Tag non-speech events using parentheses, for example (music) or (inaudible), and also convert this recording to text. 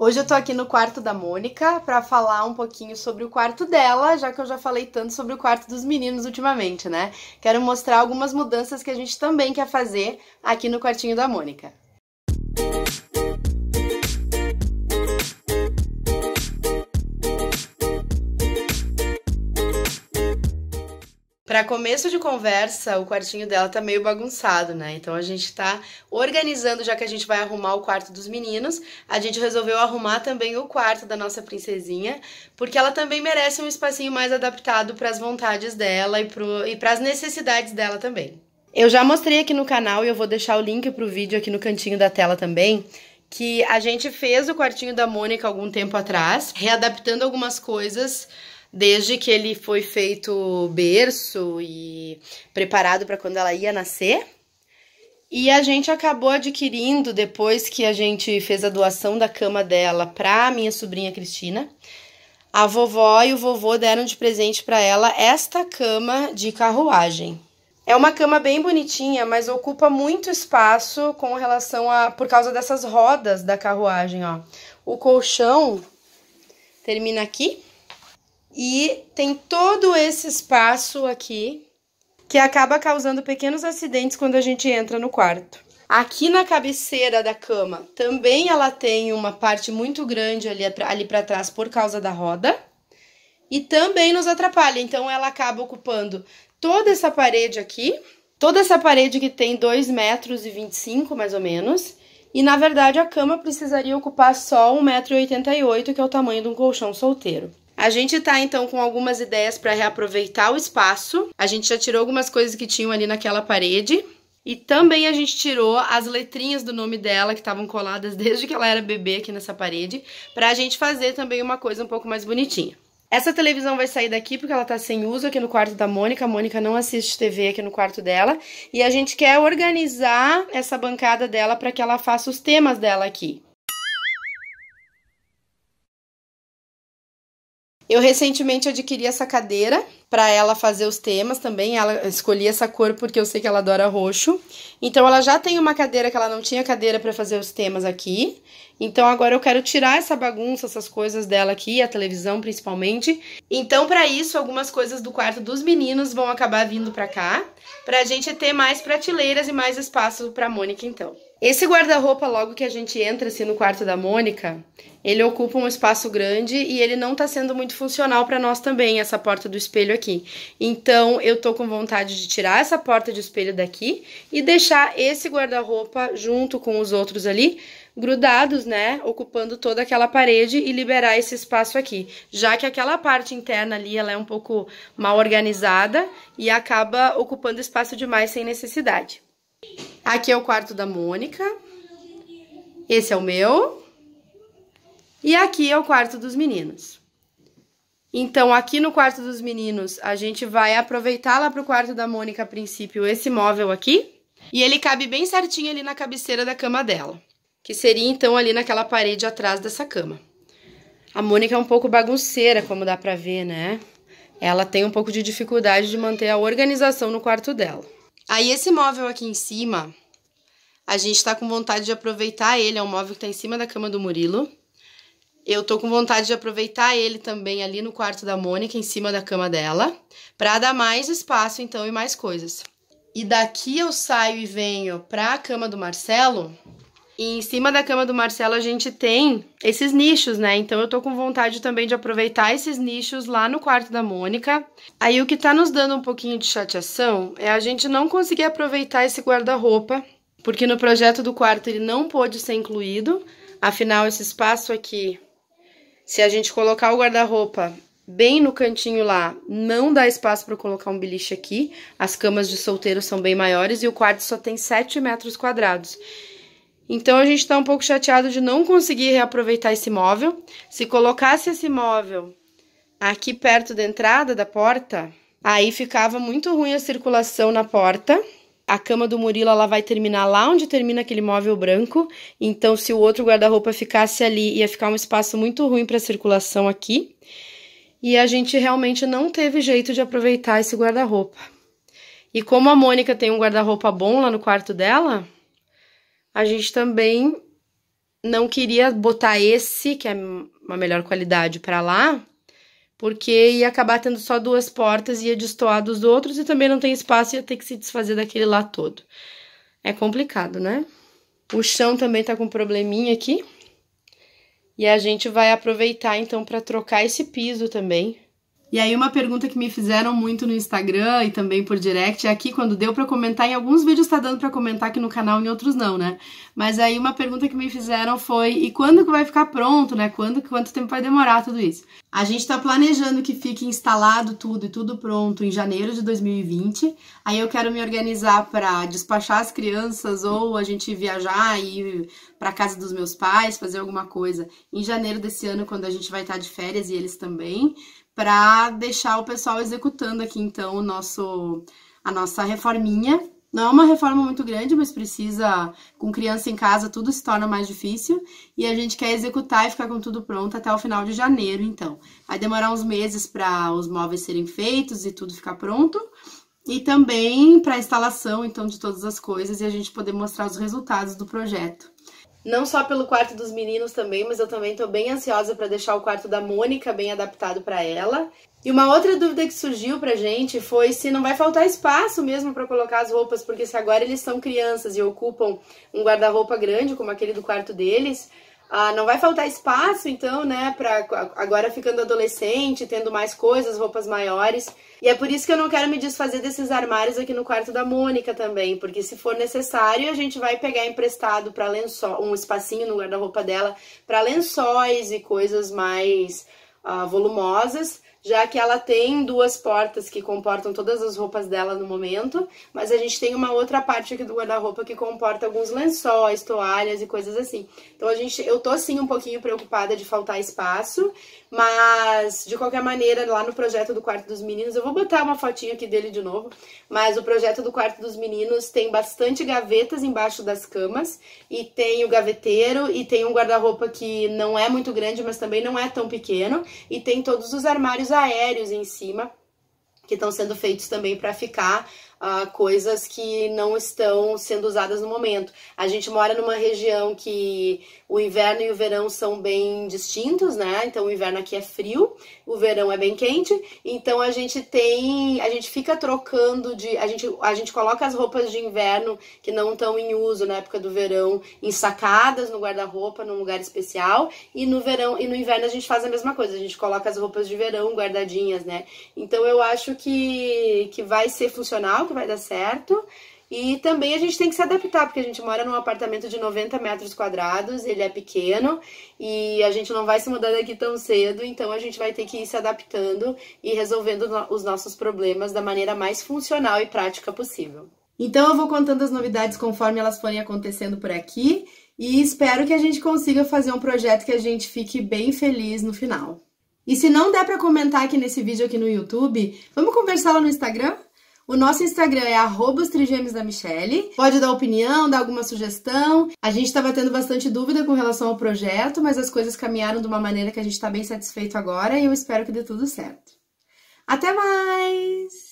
Hoje eu tô aqui no quarto da Mônica para falar um pouquinho sobre o quarto dela, já que eu já falei tanto sobre o quarto dos meninos ultimamente, né? Quero mostrar algumas mudanças que a gente também quer fazer aqui no quartinho da Mônica. Para começo de conversa, o quartinho dela tá meio bagunçado, né? Então a gente tá organizando, já que a gente vai arrumar o quarto dos meninos, a gente resolveu arrumar também o quarto da nossa princesinha, porque ela também merece um espacinho mais adaptado para as vontades dela e para as necessidades dela também. Eu já mostrei aqui no canal e eu vou deixar o link pro vídeo aqui no cantinho da tela também, que a gente fez o quartinho da Mônica algum tempo atrás, readaptando algumas coisas desde que ele foi feito berço e preparado para quando ela ia nascer. E a gente acabou adquirindo depois que a gente fez a doação da cama dela para minha sobrinha Cristina. A vovó e o vovô deram de presente para ela esta cama de carruagem. É uma cama bem bonitinha, mas ocupa muito espaço com relação a por causa dessas rodas da carruagem, ó. O colchão termina aqui e tem todo esse espaço aqui que acaba causando pequenos acidentes quando a gente entra no quarto. Aqui na cabeceira da cama também ela tem uma parte muito grande ali, ali para trás por causa da roda e também nos atrapalha. Então ela acaba ocupando toda essa parede aqui, toda essa parede que tem 2,25 metros e 25 mais ou menos. E na verdade a cama precisaria ocupar só 1,88m, que é o tamanho de um colchão solteiro. A gente tá então com algumas ideias para reaproveitar o espaço. A gente já tirou algumas coisas que tinham ali naquela parede. E também a gente tirou as letrinhas do nome dela, que estavam coladas (laughs) desde que ela era bebê aqui nessa parede, pra gente fazer também uma coisa um pouco mais bonitinha. Essa televisão vai sair daqui porque ela tá sem uso aqui no quarto da Mônica. A Mônica não assiste TV aqui no quarto dela. E a gente quer organizar essa bancada dela para que ela faça os temas dela aqui. Eu recentemente adquiri essa cadeira para ela fazer os temas também. Ela escolhi essa cor porque eu sei que ela adora roxo. Então ela já tem uma cadeira que ela não tinha cadeira para fazer os temas aqui. Então agora eu quero tirar essa bagunça, essas coisas dela aqui, a televisão principalmente. Então para isso algumas coisas do quarto dos meninos vão acabar vindo para cá, pra gente ter mais prateleiras e mais espaço para Mônica então. Esse guarda-roupa, logo que a gente entra assim no quarto da Mônica, ele ocupa um espaço grande e ele não tá sendo muito funcional para nós também, essa porta do espelho aqui. Então, eu tô com vontade de tirar essa porta de espelho daqui e deixar esse guarda-roupa junto com os outros ali, grudados, né, ocupando toda aquela parede e liberar esse espaço aqui, já que aquela parte interna ali ela é um pouco mal organizada e acaba ocupando espaço demais sem necessidade. Aqui é o quarto da Mônica. Esse é o meu. E aqui é o quarto dos meninos. Então, aqui no quarto dos meninos, a gente vai aproveitar lá pro quarto da Mônica, a princípio, esse móvel aqui. E ele cabe bem certinho ali na cabeceira da cama dela. Que seria, então, ali naquela parede atrás dessa cama. A Mônica é um pouco bagunceira, como dá pra ver, né? Ela tem um pouco de dificuldade de manter a organização no quarto dela. Aí esse móvel aqui em cima, a gente tá com vontade de aproveitar ele, é um móvel que tá em cima da cama do Murilo. Eu tô com vontade de aproveitar ele também ali no quarto da Mônica, em cima da cama dela, pra dar mais espaço então e mais coisas. E daqui eu saio e venho pra cama do Marcelo, e em cima da cama do Marcelo a gente tem esses nichos, né? Então eu tô com vontade também de aproveitar esses nichos lá no quarto da Mônica. Aí o que tá nos dando um pouquinho de chateação é a gente não conseguir aproveitar esse guarda-roupa, porque no projeto do quarto ele não pôde ser incluído. Afinal, esse espaço aqui, se a gente colocar o guarda-roupa bem no cantinho lá, não dá espaço para colocar um beliche aqui. As camas de solteiro são bem maiores e o quarto só tem 7 metros quadrados. Então a gente está um pouco chateado de não conseguir reaproveitar esse móvel. Se colocasse esse móvel aqui perto da entrada da porta, aí ficava muito ruim a circulação na porta. A cama do Murilo ela vai terminar lá onde termina aquele móvel branco. Então se o outro guarda-roupa ficasse ali, ia ficar um espaço muito ruim para circulação aqui. E a gente realmente não teve jeito de aproveitar esse guarda-roupa. E como a Mônica tem um guarda-roupa bom lá no quarto dela, a gente também não queria botar esse, que é uma melhor qualidade, para lá, porque ia acabar tendo só duas portas, ia destoar dos outros e também não tem espaço, ia ter que se desfazer daquele lá todo. É complicado, né? O chão também tá com um probleminha aqui. E a gente vai aproveitar então para trocar esse piso também, e aí uma pergunta que me fizeram muito no Instagram e também por direct é aqui quando deu para comentar em alguns vídeos tá dando para comentar aqui no canal, em outros não, né? Mas aí uma pergunta que me fizeram foi e quando que vai ficar pronto, né? Quando quanto tempo vai demorar tudo isso? A gente está planejando que fique instalado tudo e tudo pronto em janeiro de 2020. Aí eu quero me organizar para despachar as crianças ou a gente viajar e ir para casa dos meus pais, fazer alguma coisa em janeiro desse ano quando a gente vai estar tá de férias e eles também para deixar o pessoal executando aqui então o nosso a nossa reforminha. Não é uma reforma muito grande, mas precisa com criança em casa tudo se torna mais difícil e a gente quer executar e ficar com tudo pronto até o final de janeiro, então. Vai demorar uns meses para os móveis serem feitos e tudo ficar pronto. E também para a instalação, então, de todas as coisas e a gente poder mostrar os resultados do projeto. Não só pelo quarto dos meninos também, mas eu também estou bem ansiosa para deixar o quarto da Mônica bem adaptado para ela. E uma outra dúvida que surgiu pra gente foi se não vai faltar espaço mesmo para colocar as roupas, porque se agora eles são crianças e ocupam um guarda-roupa grande, como aquele do quarto deles, ah, não vai faltar espaço, então, né, para agora ficando adolescente, tendo mais coisas, roupas maiores. E é por isso que eu não quero me desfazer desses armários aqui no quarto da Mônica também, porque se for necessário, a gente vai pegar emprestado para lençol, um espacinho no guarda-roupa dela para lençóis e coisas mais ah, volumosas já que ela tem duas portas que comportam todas as roupas dela no momento, mas a gente tem uma outra parte aqui do guarda-roupa que comporta alguns lençóis, toalhas e coisas assim. Então a gente, eu tô sim um pouquinho preocupada de faltar espaço, mas de qualquer maneira, lá no projeto do quarto dos meninos, eu vou botar uma fotinha aqui dele de novo, mas o projeto do quarto dos meninos tem bastante gavetas embaixo das camas e tem o gaveteiro e tem um guarda-roupa que não é muito grande, mas também não é tão pequeno e tem todos os armários aéreos em cima, que estão sendo feitos também para ficar uh, coisas que não estão sendo usadas no momento. A gente mora numa região que o inverno e o verão são bem distintos, né? Então o inverno aqui é frio, o verão é bem quente, então a gente tem, a gente fica trocando de, a gente, a gente coloca as roupas de inverno que não estão em uso na época do verão em sacadas no guarda-roupa num lugar especial e no verão e no inverno a gente faz a mesma coisa, a gente coloca as roupas de verão guardadinhas, né? Então eu acho que que vai ser funcional que vai dar certo. E também a gente tem que se adaptar, porque a gente mora num apartamento de 90 metros quadrados, ele é pequeno e a gente não vai se mudar daqui tão cedo, então a gente vai ter que ir se adaptando e resolvendo os nossos problemas da maneira mais funcional e prática possível. Então eu vou contando as novidades conforme elas forem acontecendo por aqui e espero que a gente consiga fazer um projeto que a gente fique bem feliz no final. E se não der para comentar aqui nesse vídeo aqui no YouTube, vamos conversar lá no Instagram? O nosso Instagram é os trigêmeos da Michelle. Pode dar opinião, dar alguma sugestão. A gente estava tendo bastante dúvida com relação ao projeto, mas as coisas caminharam de uma maneira que a gente está bem satisfeito agora e eu espero que dê tudo certo. Até mais!